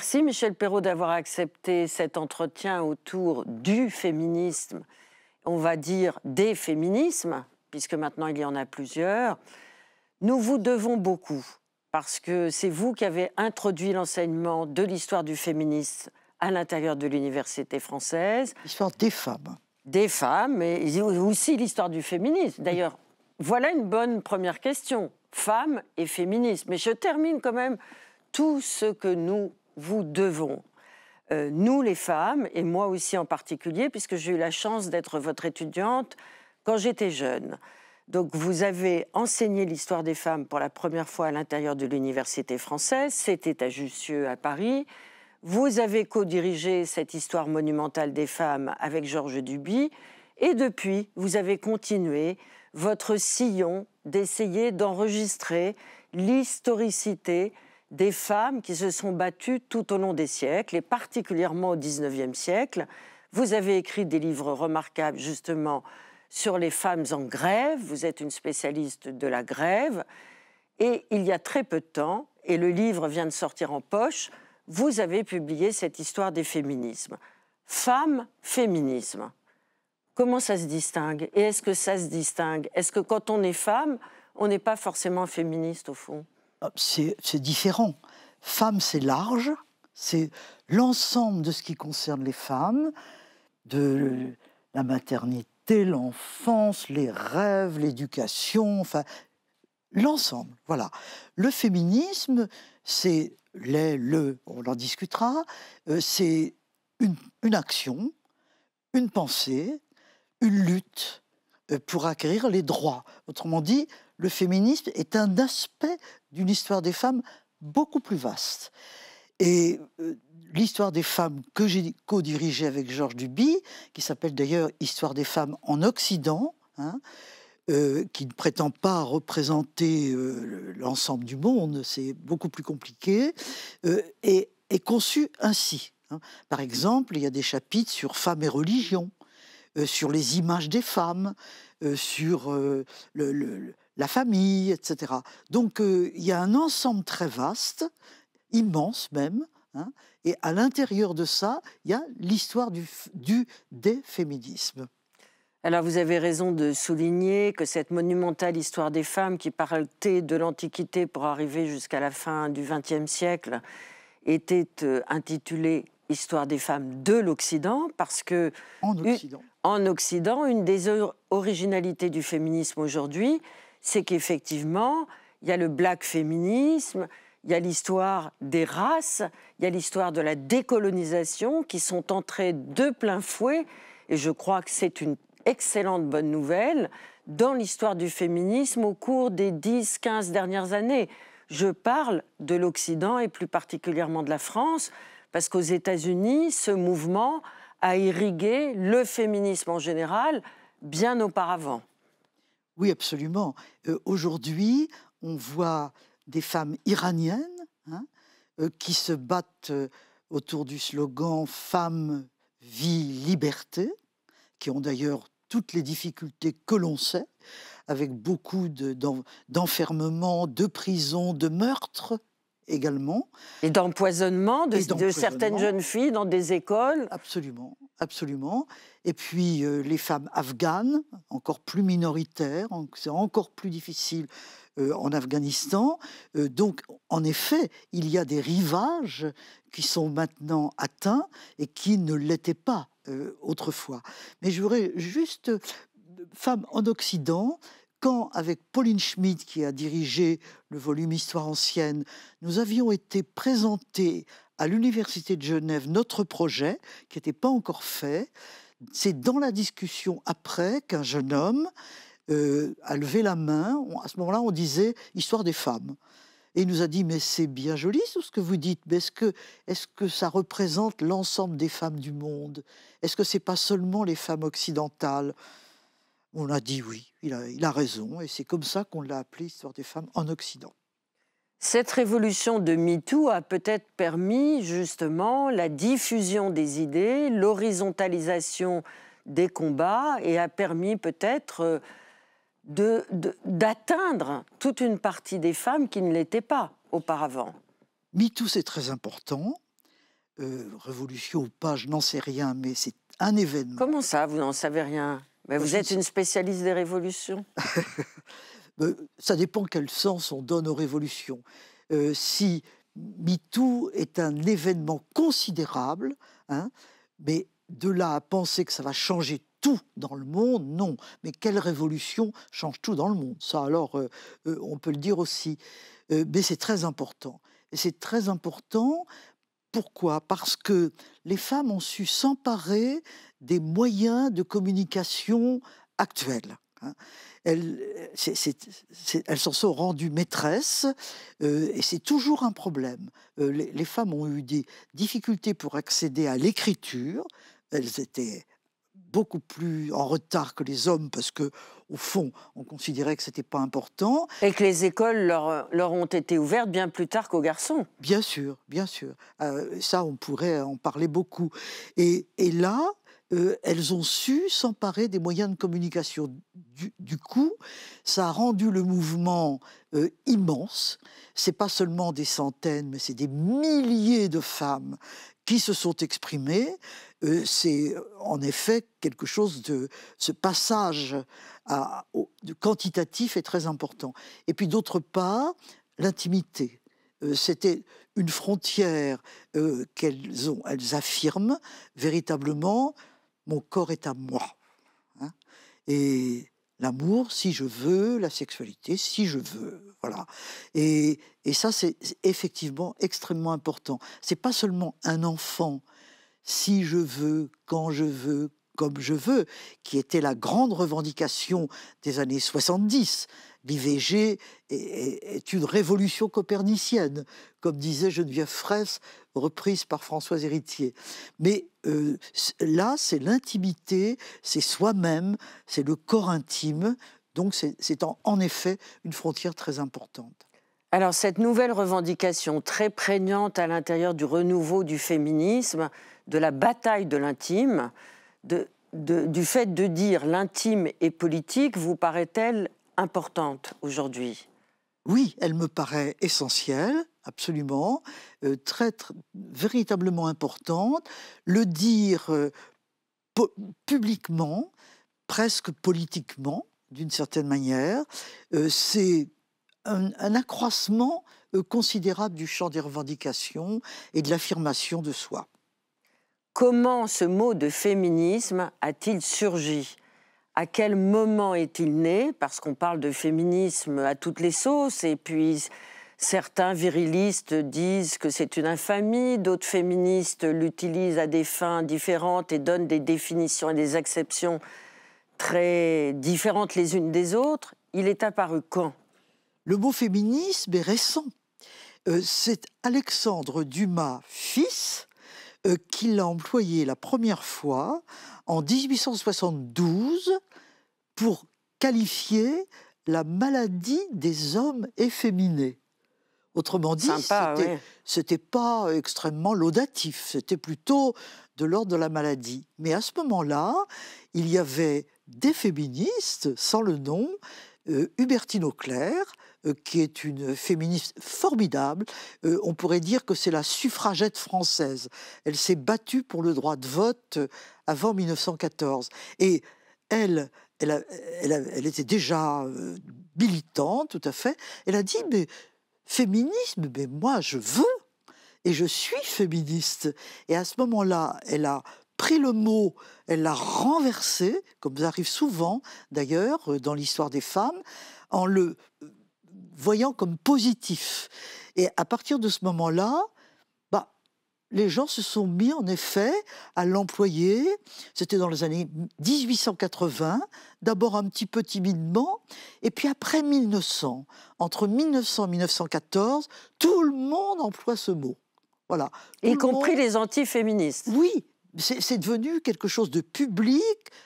Merci Michel Perrault d'avoir accepté cet entretien autour du féminisme, on va dire des féminismes, puisque maintenant il y en a plusieurs. Nous vous devons beaucoup, parce que c'est vous qui avez introduit l'enseignement de l'histoire du féminisme à l'intérieur de l'université française. L'histoire des femmes. Des femmes, et aussi l'histoire du féminisme. D'ailleurs, voilà une bonne première question. Femmes et féminisme. Mais je termine quand même tout ce que nous vous devons, euh, nous les femmes, et moi aussi en particulier, puisque j'ai eu la chance d'être votre étudiante quand j'étais jeune. Donc vous avez enseigné l'histoire des femmes pour la première fois à l'intérieur de l'université française, c'était à Jussieu à Paris. Vous avez co-dirigé cette histoire monumentale des femmes avec Georges Duby et depuis, vous avez continué votre sillon d'essayer d'enregistrer l'historicité des femmes qui se sont battues tout au long des siècles, et particulièrement au XIXe siècle. Vous avez écrit des livres remarquables justement sur les femmes en grève, vous êtes une spécialiste de la grève, et il y a très peu de temps, et le livre vient de sortir en poche, vous avez publié cette histoire des féminismes. Femmes, féminisme. Comment ça se distingue Et est-ce que ça se distingue Est-ce que quand on est femme, on n'est pas forcément féministe au fond c'est différent. Femme, c'est large, c'est l'ensemble de ce qui concerne les femmes, de la maternité, l'enfance, les rêves, l'éducation, enfin, l'ensemble. Voilà. Le féminisme, c'est les, le, on en discutera, euh, c'est une action, une pensée, une lutte euh, pour acquérir les droits. Autrement dit, le féminisme est un aspect d'une histoire des femmes beaucoup plus vaste. Et euh, l'histoire des femmes que j'ai co-dirigée avec Georges Duby, qui s'appelle d'ailleurs Histoire des femmes en Occident, hein, euh, qui ne prétend pas représenter euh, l'ensemble du monde, c'est beaucoup plus compliqué, est, est conçue ainsi. Hein. Par exemple, il y a des chapitres sur femmes et religion, sur les images des femmes, sur le, la famille, etc. Donc euh, il y a un ensemble très vaste, immense même, hein, et à l'intérieur de ça, il y a l'histoire du, du des Alors vous avez raison de souligner que cette monumentale histoire des femmes qui partait de l'Antiquité pour arriver jusqu'à la fin du XXe siècle était euh, intitulée Histoire des femmes de l'Occident parce que en Occident. en Occident, une des originalités du féminisme aujourd'hui, c'est qu'effectivement, il y a le black féminisme, il y a l'histoire des races, il y a l'histoire de la décolonisation qui sont entrées de plein fouet, et je crois que c'est une excellente bonne nouvelle, dans l'histoire du féminisme au cours des 10-15 dernières années. Je parle de l'Occident et plus particulièrement de la France, parce qu'aux États-Unis, ce mouvement a irrigué le féminisme en général bien auparavant. Oui, absolument. Euh, aujourd'hui, on voit des femmes iraniennes hein, euh, qui se battent euh, autour du slogan Femme, vie, liberté, qui ont d'ailleurs toutes les difficultés que l'on sait, avec beaucoup d'enfermement, de, prisons, de meurtres, également. Et d'empoisonnement de, certaines jeunes filles dans des écoles Absolument, absolument. Et puis euh, les femmes afghanes, encore plus minoritaires, c'est encore plus difficile euh, en Afghanistan. Euh, donc, en effet, il y a des rivages qui sont maintenant atteints et qui ne l'étaient pas autrefois. Mais je voudrais juste, femmes en Occident, quand, avec Pauline Schmidt qui a dirigé le volume Histoire ancienne, nous avions été présentés à l'Université de Genève notre projet, qui n'était pas encore fait, c'est dans la discussion après qu'un jeune homme euh, a levé la main. à ce moment-là, on disait Histoire des femmes. Et il nous a dit, mais c'est bien joli tout ce que vous dites, mais est-ce que, que ça représente l'ensemble des femmes du monde Est-ce que c'est pas seulement les femmes occidentales on a dit oui, il a, raison, et c'est comme ça qu'on l'a appelé Histoire des femmes en Occident. Cette révolution de MeToo a peut-être permis justement la diffusion des idées, l'horizontalisation des combats et a permis peut-être euh, d'atteindre toute une partie des femmes qui ne l'étaient pas auparavant. MeToo, c'est très important. Euh, révolution ou pas, je n'en sais rien, mais c'est un événement. Comment ça, vous n'en savez rien vous êtes une spécialiste des révolutions euh, Ça dépend quel sens on donne aux révolutions. Euh, si MeToo est un événement considérable, hein, mais de là à penser que ça va changer tout dans le monde, non. Mais quelle révolution change tout dans le monde Ça, alors, euh, on peut le dire aussi. mais c'est très important. Et c'est très important pourquoi Parce que les femmes ont su s'emparer des moyens de communication actuels. Hein. Elles, s'en sont rendues maîtresses euh, et c'est toujours un problème. Euh, les, les, femmes ont eu des difficultés pour accéder à l'écriture. Elles étaient beaucoup plus en retard que les hommes parce que au fond, on considérait que c'était pas important. Et que les écoles leur, euh, ont été ouvertes bien plus tard qu'aux garçons. Bien sûr, bien sûr. Euh, ça, on pourrait en parler beaucoup. Et, là, euh, elles ont su s'emparer des moyens de communication. Du, coup, ça a rendu le mouvement immense. C'est pas seulement des centaines, mais c'est des milliers de femmes qui se sont exprimées. Euh, c'est en effet quelque chose de ce passage à, quantitatif est très important. Et puis d'autre part, l'intimité. Euh, c'était une frontière euh, qu'elles ont, elles affirment véritablement mon corps est à moi. Hein. et l'amour, si je veux, la sexualité, si je veux. Voilà. Et, et ça, c'est effectivement extrêmement important. C'est pas seulement un enfant si je veux, quand je veux, comme je veux, qui était la grande revendication des années 70. L'IVG est, une révolution copernicienne, comme disait Geneviève Fraisse, reprise par Françoise Héritier. Mais euh, là, c'est l'intimité, c'est soi-même, c'est le corps intime, donc c'est en effet une frontière très importante. Alors cette nouvelle revendication très prégnante à l'intérieur du renouveau du féminisme, de la bataille de l'intime, du fait de dire l'intime et politique, vous paraît-elle importante aujourd'hui Oui, elle me paraît essentielle, absolument, euh, très, véritablement importante. Le dire euh, publiquement, presque politiquement, d'une certaine manière, euh, c'est un, accroissement considérable du champ des revendications et de l'affirmation de soi. Comment ce mot de féminisme a-t-il surgi à quel moment est-il né Parce qu'on parle de féminisme à toutes les sauces, et puis certains virilistes disent que c'est une infamie, d'autres féministes l'utilisent à des fins différentes et donnent des définitions et des acceptions très différentes les unes des autres. Il est apparu quand Le mot féminisme est récent. Euh, c'est Alexandre Dumas, fils, euh, qu'il a employé la première fois en 1872 pour qualifier la maladie des hommes efféminés. Autrement dit, c'était pas extrêmement laudatif, c'était plutôt de l'ordre de la maladie. Mais à ce moment-là, il y avait des féministes, sans le nom, euh, Hubertine Auclair, euh, qui est une féministe formidable. Euh, on pourrait dire que c'est la suffragette française. Elle s'est battue pour le droit de vote euh, avant 1914. Et elle, elle, était déjà militante, tout à fait. Elle a dit, mais féminisme, mais moi je veux et je suis féministe. Et à ce moment-là, elle a pris le mot, elle l'a renversé, comme ça arrive souvent d'ailleurs dans l'histoire des femmes, en le voyant comme positif. Et à partir de ce moment-là, bah, les gens se sont mis en effet à l'employer. C'était dans les années 1880, d'abord un petit peu timidement, et puis après 1900. Entre 1900 et 1914, tout le monde emploie ce mot. Voilà. Y compris les antiféministes. Oui, c'est devenu quelque chose de public,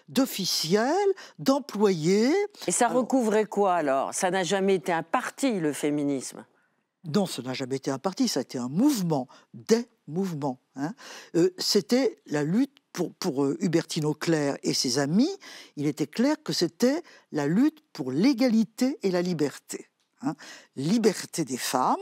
d'officiel, d'employé. Et ça recouvrait quoi alors Ça n'a jamais été un parti, le féminisme Non, ça n'a jamais été un parti, ça a été un mouvement, des mouvements. Hein. Euh, c'était la lutte pour, pour euh, Hubertine Auclair et ses amis, il était clair que c'était la lutte pour l'égalité et la liberté. Hein. Liberté des femmes,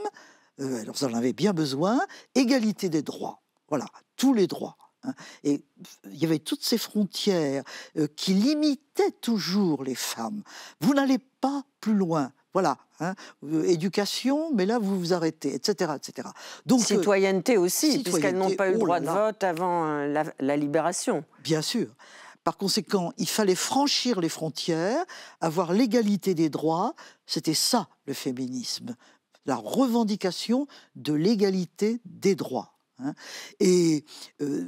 elles euh, en avaient bien besoin, égalité des droits, voilà, tous les droits. Hein, et il y avait toutes ces frontières euh, qui limitaient toujours les femmes. Vous n'allez pas plus loin voilà, hein, euh, éducation, mais là vous vous arrêtez, etc., etc. Donc euh, citoyenneté aussi, puisqu'elles n'ont pas eu le oh droit de vote avant hein, la, libération. Bien sûr. Par conséquent, il fallait franchir les frontières, avoir l'égalité des droits. C'était ça le féminisme, la revendication de l'égalité des droits. Hein. Euh,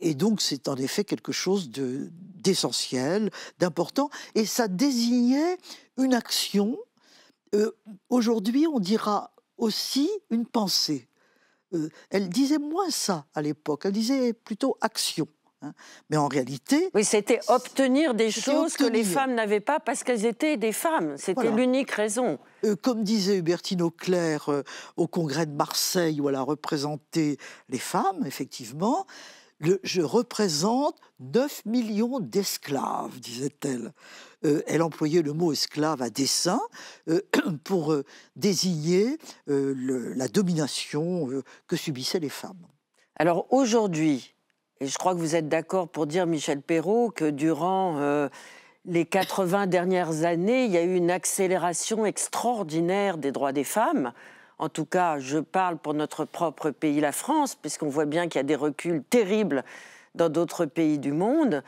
et, donc, c'est en effet quelque chose d'essentiel, d'important, et ça désignait une action. Euh, aujourd'hui, on dira aussi une pensée. Euh, elle disait moins ça à l'époque, elle disait plutôt action. Hein. Mais en réalité... Oui, c'était obtenir des choses que les femmes n'avaient pas parce qu'elles étaient des femmes. C'était l'unique raison. Euh, comme disait Hubertine Auclair euh, au congrès de Marseille où elle a représenté les femmes, effectivement, je représente 9 millions d'esclaves, disait-elle. Euh, elle employait le mot esclave à dessein pour désigner la domination que subissaient les femmes. Alors aujourd'hui, et je crois que vous êtes d'accord pour dire, Michel Perrault, que durant euh, les 80 dernières années, il y a eu une accélération extraordinaire des droits des femmes. En tout cas, je parle pour notre propre pays, la France, puisqu'on voit bien qu'il y a des reculs terribles dans d'autres pays du monde.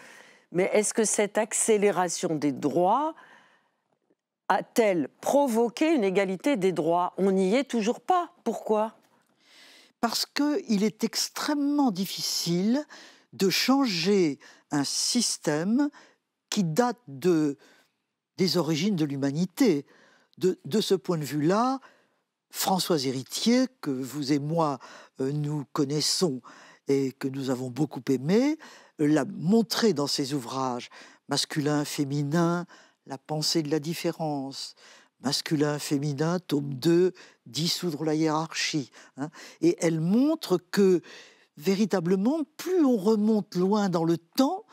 Mais est-ce que cette accélération des droits a-t-elle provoqué une égalité des droits On n'y est toujours pas. Pourquoi parce qu'il est extrêmement difficile de changer un système qui date des origines de l'humanité. De, ce point de vue-là, François Héritier, que vous et moi euh, nous connaissons et que nous avons beaucoup aimé, l'a montré dans ses ouvrages Masculin, féminin, la pensée de la différence, masculin, féminin, tome 2, dissoudre la hiérarchie. Hein. et elle montre que véritablement, plus on remonte loin dans le temps,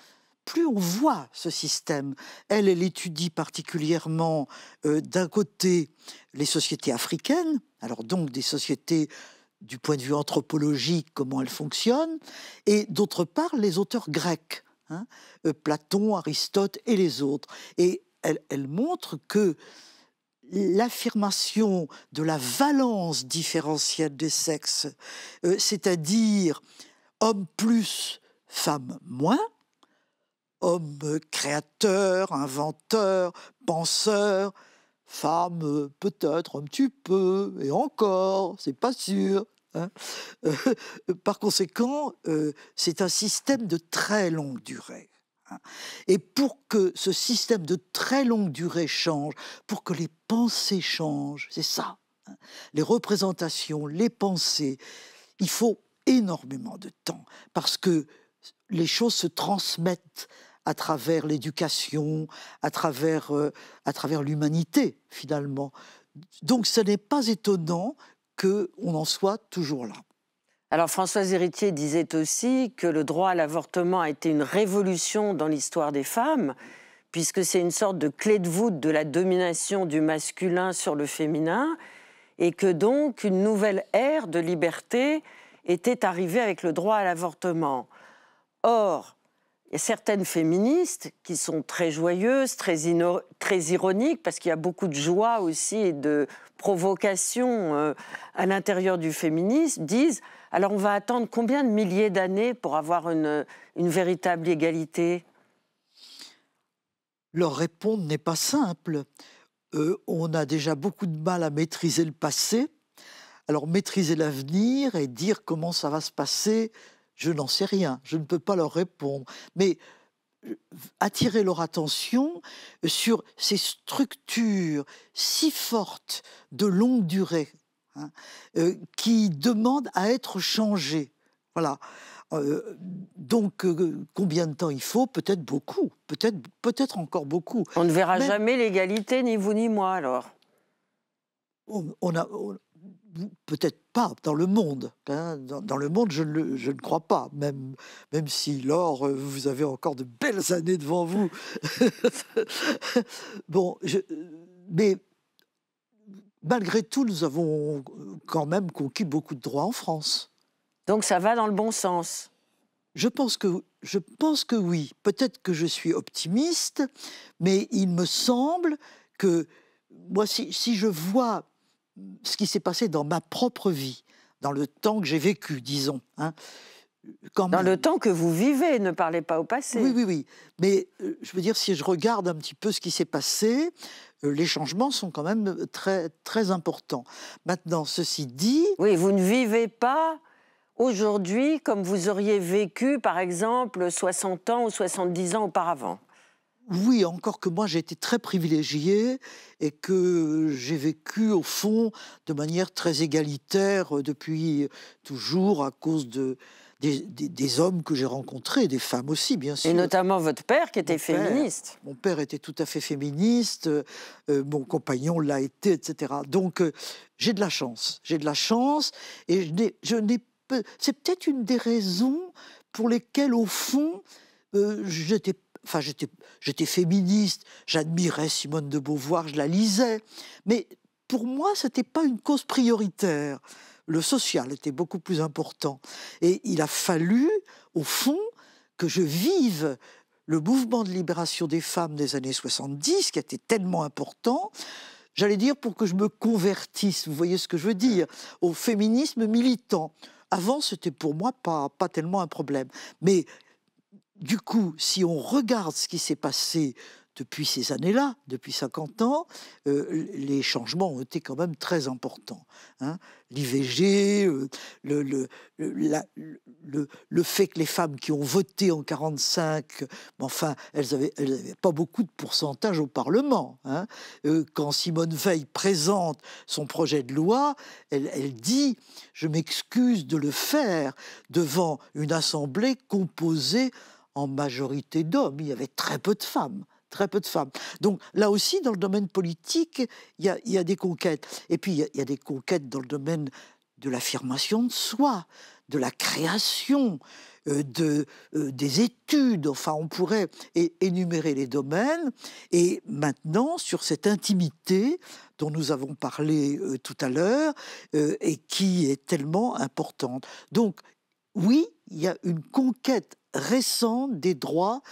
plus on voit ce système. Elle, elle étudie particulièrement euh, d'un côté les sociétés africaines, alors donc des sociétés du point de vue anthropologique, comment elles fonctionnent, et d'autre part les auteurs grecs, hein, euh, Platon, Aristote et les autres. Et elle montre que l'affirmation de la valence différentielle des sexes, euh, c'est-à-dire homme plus, femme moins, homme créateur, inventeur, penseur, femme peut-être un petit peu, et encore, c'est pas sûr. Hein. Euh, par conséquent, euh, c'est un système de très longue durée. Hein. Et pour que ce système de très longue durée change, pour que les pensées changent, c'est ça, hein, les représentations, les pensées, il faut énormément de temps parce que les choses se transmettent à travers l'éducation, à travers, euh, travers l'humanité finalement. Donc ce n'est pas étonnant qu'on en soit toujours là. Alors Françoise Héritier disait aussi que le droit à l'avortement a été une révolution dans l'histoire des femmes, puisque c'est une sorte de clé de voûte de la domination du masculin sur le féminin, et que donc une nouvelle ère de liberté était arrivée avec le droit à l'avortement. Or, certaines féministes qui sont très joyeuses, très, ironiques, parce qu'il y a beaucoup de joie aussi et de provocation euh, à l'intérieur du féminisme, disent alors on va attendre combien de milliers d'années pour avoir une, véritable égalité Leur répondre n'est pas simple. Euh, on a déjà beaucoup de mal à maîtriser le passé. Alors maîtriser l'avenir et dire comment ça va se passer, je n'en sais rien, je ne peux pas leur répondre. Mais euh, attirer leur attention sur ces structures si fortes de longue durée Hein, euh, qui demande à être changé, Voilà. Euh, donc, euh, combien de temps il faut Peut-être beaucoup, peut-être peut encore beaucoup. On ne verra jamais l'égalité, ni vous ni moi, alors On, a. peut-être pas dans le monde. Hein. Dans, le monde, je, je, ne crois pas, même, même si, Laure, vous avez encore de belles années devant vous. bon, mais malgré tout, nous avons euh, quand même conquis beaucoup de droits en France. Donc ça va dans le bon sens je pense que, je pense que oui. Peut-être que je suis optimiste, mais il me semble que moi, si, je vois ce qui s'est passé dans ma propre vie, dans le temps que j'ai vécu, disons, hein, dans le temps que vous vivez, ne parlez pas au passé. Oui, oui, oui. Mais euh, je veux dire, si je regarde un petit peu ce qui s'est passé, euh, les changements sont quand même euh, très, très importants. Maintenant, ceci dit... Oui, vous ne vivez pas aujourd'hui comme vous auriez vécu, par exemple, 60 ans ou 70 ans auparavant. Oui, encore que moi j'ai été très privilégiée et que j'ai vécu au fond de manière très égalitaire depuis toujours à cause de, des, hommes que j'ai rencontrés, des femmes aussi, bien sûr. Et notamment votre père qui était féministe. mon père était tout à fait féministe, euh, euh, mon compagnon l'a été, etc. Donc euh, j'ai de la chance, j'ai de la chance, et je n'ai c'est peut-être une des raisons pour lesquelles, au fond, j'étais enfin j'étais féministe, j'admirais Simone de Beauvoir, je la lisais, mais pour moi, ce n'était pas une cause prioritaire le social était beaucoup plus important. Et il a fallu, au fond, que je vive le mouvement de libération des femmes des années 70, qui était tellement important, j'allais dire pour que je me convertisse, vous voyez ce que je veux dire, au féminisme militant. Avant, c'était pour moi pas, pas tellement un problème. Mais du coup, si on regarde ce qui s'est passé depuis ces années-là, depuis 50 ans, euh, les changements ont été quand même très importants. Hein. L'IVG, euh, le, le, fait que les femmes qui ont voté en 45, enfin, elles n'avaient avaient pas beaucoup de pourcentage au Parlement. Hein. Euh, quand Simone Veil présente son projet de loi, elle dit, je m'excuse de le faire devant une assemblée composée en majorité d'hommes, il y avait très peu de femmes très peu de femmes. Donc là aussi, dans le domaine politique, il y a, des conquêtes. Et puis, il y, a des conquêtes dans le domaine de l'affirmation de soi, de la création, euh, de, euh, des études. Enfin, on pourrait énumérer les domaines. Et maintenant, sur cette intimité dont nous avons parlé euh, tout à l'heure et qui est tellement importante. Donc, oui, il y a une conquête récente des droits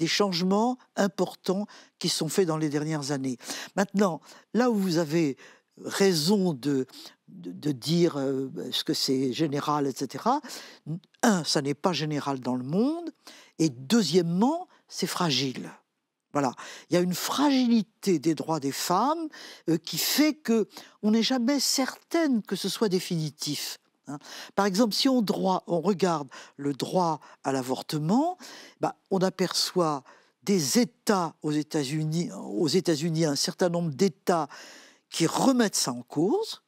des changements importants qui sont faits dans les dernières années. Maintenant, là où vous avez raison de, de, dire euh, ce que c'est général, etc., un, ça n'est pas général dans le monde, et deuxièmement, c'est fragile. Voilà, il y a une fragilité des droits des femmes euh, qui fait que on n'est jamais certaine que ce soit définitif. Hein. Par exemple, si on, regarde le droit à l'avortement, bah, on aperçoit des États aux États-Unis, un certain nombre d'États qui remettent ça en cause.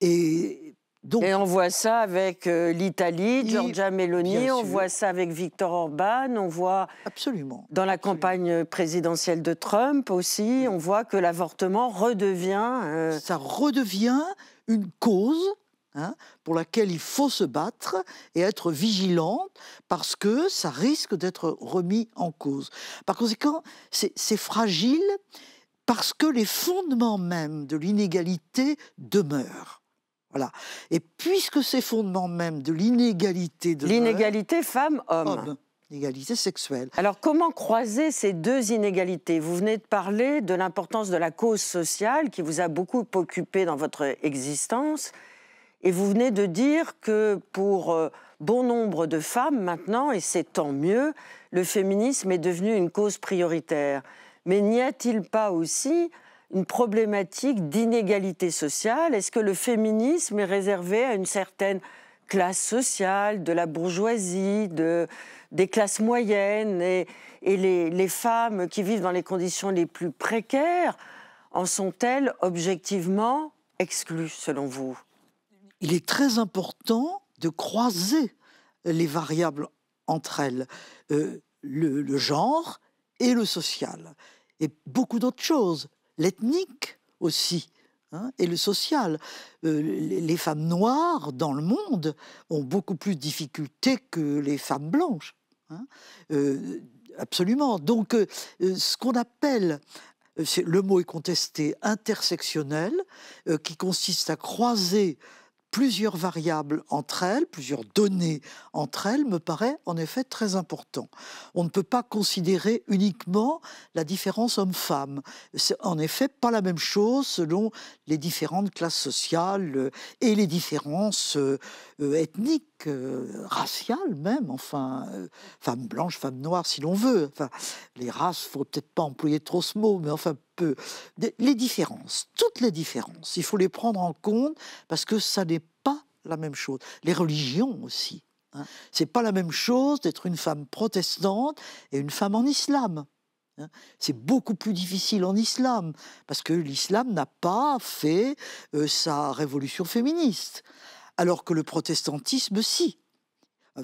Et donc, et on voit ça avec euh, l'Italie, Giorgia Meloni, on voit ça avec Viktor Orban, on voit absolument dans la campagne présidentielle de Trump aussi, mm. on voit que l'avortement redevient. Euh, ça redevient une cause Hein, pour laquelle il faut se battre et être vigilante parce que ça risque d'être remis en cause. Par conséquent, c'est fragile parce que les fondements même de l'inégalité demeurent. Voilà. Et puisque ces fondements même de l'inégalité de L'inégalité femme-homme l'égalité sexuelle. Alors comment croiser ces deux inégalités Vous venez de parler de l'importance de la cause sociale qui vous a beaucoup occupé dans votre existence. Et vous venez de dire que pour euh, bon nombre de femmes maintenant, et c'est tant mieux, le féminisme est devenu une cause prioritaire. Mais n'y a-t-il pas aussi une problématique d'inégalité sociale Est-ce que le féminisme est réservé à une certaine classe sociale, de la bourgeoisie, de, des classes moyennes et, les, femmes qui vivent dans les conditions les plus précaires en sont-elles objectivement exclues selon vous il est très important de croiser les variables entre elles, euh, le, genre et le social, et beaucoup d'autres choses, l'ethnique aussi. Hein, et le social. Euh, les femmes noires dans le monde ont beaucoup plus de difficultés que les femmes blanches. Hein, euh, absolument. Donc, ce qu'on appelle, le mot est contesté, intersectionnel, qui consiste à croiser plusieurs variables entre elles, plusieurs données entre elles, me paraît en effet très important. On ne peut pas considérer uniquement la différence homme-femme. C'est en effet pas la même chose selon les différentes classes sociales euh, et les différences euh, ethniques euh, raciale même, enfin, euh, femme blanche, femme noire, si l'on veut. Enfin, les races, faut peut-être pas employer trop ce mot, mais enfin peu. Les différences, toutes les différences, il faut les prendre en compte parce que ça n'est pas la même chose. Les religions aussi. Hein. C'est pas la même chose d'être une femme protestante et une femme en islam. Hein. C'est beaucoup plus difficile en islam, parce que l'islam n'a pas fait euh, sa révolution féministe alors que le protestantisme, si.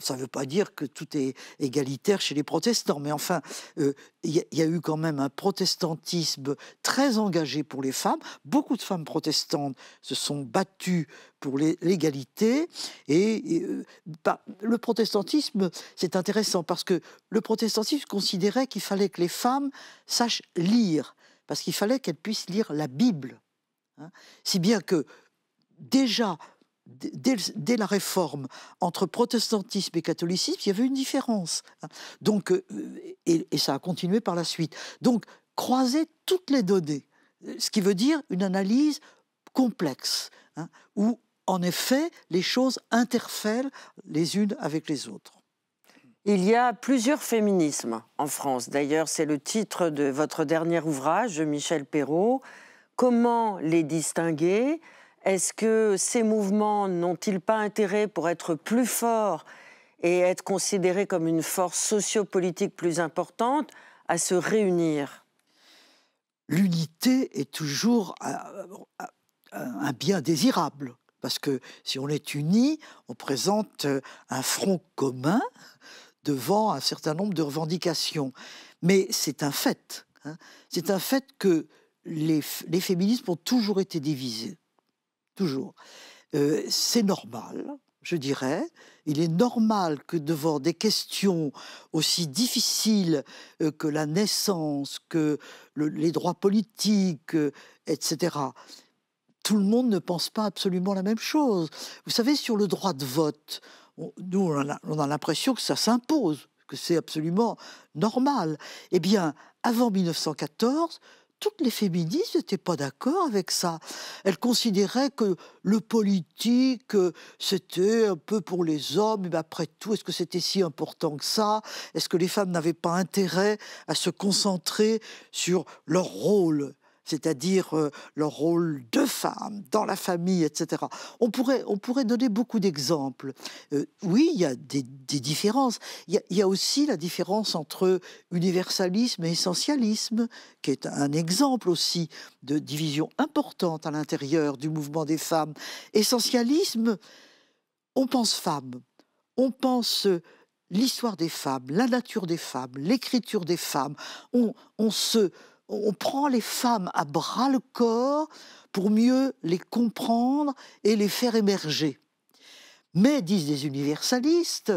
Ça ne veut pas dire que tout est égalitaire chez les protestants, mais enfin, euh, il y, a eu quand même un protestantisme très engagé pour les femmes. Beaucoup de femmes protestantes se sont battues pour l'égalité. Et, euh, bah, le protestantisme, c'est intéressant parce que le protestantisme considérait qu'il fallait que les femmes sachent lire, parce qu'il fallait qu'elles puissent lire la Bible. Hein. si bien que déjà, Dès, la réforme entre protestantisme et catholicisme, il y avait une différence. Euh, et, ça a continué par la suite. Donc, croiser toutes les données, ce qui veut dire une analyse complexe, hein, où en effet les choses interfèrent les unes avec les autres. Il y a plusieurs féminismes en France. D'ailleurs, c'est le titre de votre dernier ouvrage, Michel Perrault. Comment les distinguer est-ce que ces mouvements n'ont-ils pas intérêt pour être plus forts et être considérés comme une force sociopolitique plus importante à se réunir L'unité est toujours euh, euh, un, bien désirable parce que si on est uni, on présente euh, un front commun devant un certain nombre de revendications. Mais c'est un fait. Hein. C'est un fait que les, les féminismes ont toujours été divisés toujours. Euh, c'est normal, je dirais. Il est normal que devant des questions aussi difficiles euh, que la naissance, que les droits politiques, euh, etc., tout le monde ne pense pas absolument la même chose. Vous savez, sur le droit de vote, nous, on a, on a l'impression que ça s'impose, que c'est absolument normal. Eh bien, avant 1914, toutes les féministes n'étaient pas d'accord avec ça. Elles considéraient que le politique, euh, c'était un peu pour les hommes, mais après tout, est-ce que c'était si important que ça Est-ce que les femmes n'avaient pas intérêt à se concentrer sur leur rôle c'est-à-dire euh, leur rôle de femme dans la famille, etc. On pourrait, on pourrait donner beaucoup d'exemples. Euh, oui, il y a des, différences. Il y a, aussi la différence entre universalisme et essentialisme, qui est un exemple aussi de division importante à l'intérieur du mouvement des femmes. Essentialisme, on pense femme, on pense euh, l'histoire des femmes, la nature des femmes, l'écriture des femmes, on, on se on prend les femmes à bras le corps pour mieux les comprendre et les faire émerger. Mais, disent des universalistes,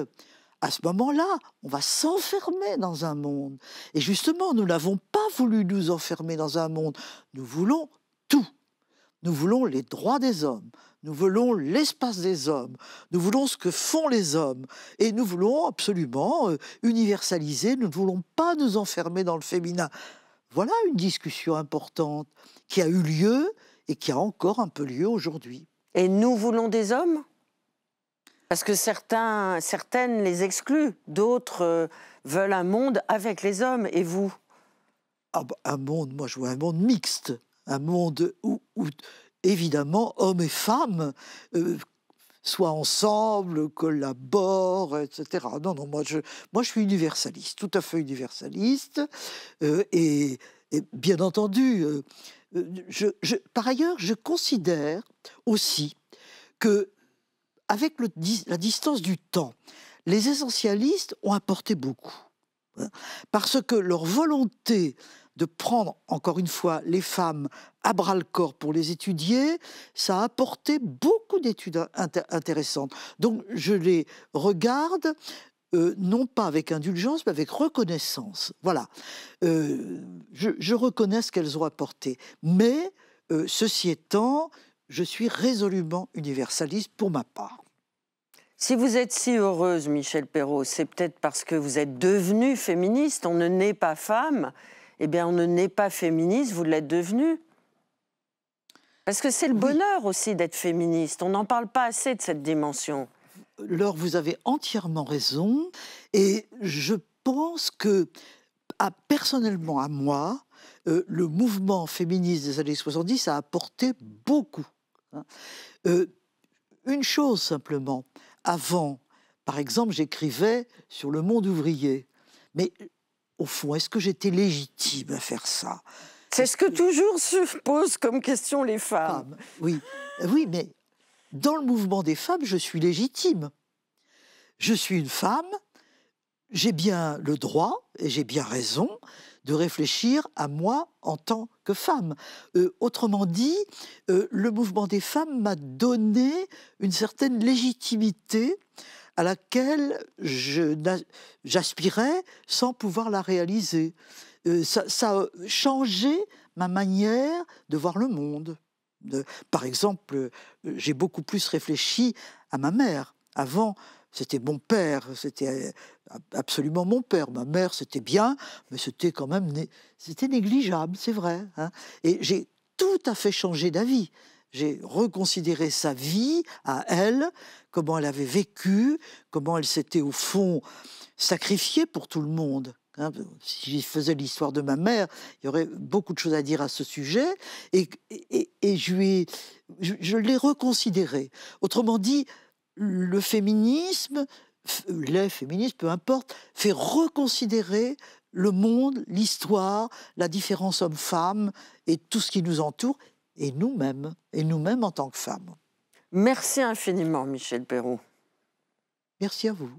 à ce moment-là, on va s'enfermer dans un monde. Et justement, nous n'avons pas voulu nous enfermer dans un monde. Nous voulons tout. Nous voulons les droits des hommes, nous voulons l'espace des hommes, nous voulons ce que font les hommes, et nous voulons absolument euh, universaliser, nous ne voulons pas nous enfermer dans le féminin. Voilà une discussion importante qui a eu lieu et qui a encore un peu lieu aujourd'hui. Et nous voulons des hommes Parce que certains, certaines les excluent, d'autres euh, veulent un monde avec les hommes, et vous ah bah, Un monde, moi je vois un monde mixte, un monde où, évidemment hommes et femmes euh, soient ensemble, collaborent, etc. Non, non, moi je, moi, je suis universaliste, tout à fait universaliste. Euh, et, bien entendu, euh, par ailleurs, je considère aussi que, avec la distance du temps, les essentialistes ont apporté beaucoup. Hein, parce que leur volonté de prendre encore une fois les femmes à bras le corps pour les étudier, ça a apporté beaucoup d'études intéressantes. Donc je les regarde euh, non pas avec indulgence, mais avec reconnaissance. Voilà. Euh, je, reconnais ce qu'elles ont apporté. Mais, euh, ceci étant, je suis résolument universaliste pour ma part. Si vous êtes si heureuse, Michel Perrault, c'est peut-être parce que vous êtes devenue féministe, on ne naît pas femme eh bien, on ne naît pas féministe, vous l'êtes devenu. Parce que c'est le bonheur aussi d'être féministe. On n'en parle pas assez de cette dimension. Laure, vous avez entièrement raison. Et je pense que, personnellement, à moi, euh, le mouvement féministe des années 70 a apporté beaucoup. Hein. Euh, une chose simplement, avant, par exemple, j'écrivais sur le monde ouvrier, mais au fond, est-ce que j'étais légitime à faire ça C'est ce que, toujours se posent comme question les femmes. Oui, oui, mais dans le mouvement des femmes, je suis légitime. Je suis une femme, j'ai bien le droit et j'ai bien raison de réfléchir à moi en tant que femme. Euh, autrement dit, euh, le mouvement des femmes m'a donné une certaine légitimité à laquelle j'aspirais sans pouvoir la réaliser. Euh, ça, a changé ma manière de voir le monde. par exemple, euh, j'ai beaucoup plus réfléchi à ma mère. Avant, c'était mon père, c'était euh, absolument mon père. Ma mère, c'était bien, mais c'était quand même c'était négligeable, c'est vrai. Hein. Et j'ai tout à fait changé d'avis j'ai reconsidéré sa vie à elle, comment elle avait vécu, comment elle s'était au fond sacrifiée pour tout le monde. Hein. si je faisais l'histoire de ma mère, il y aurait beaucoup de choses à dire à ce sujet. Et, je, l'ai reconsidérée. Autrement dit, le féminisme, les féministes, peu importe, fait reconsidérer le monde, l'histoire, la différence homme-femme et tout ce qui nous entoure, et nous-mêmes, et nous-mêmes en tant que femmes. Merci infiniment, Michel Perrault. Merci à vous.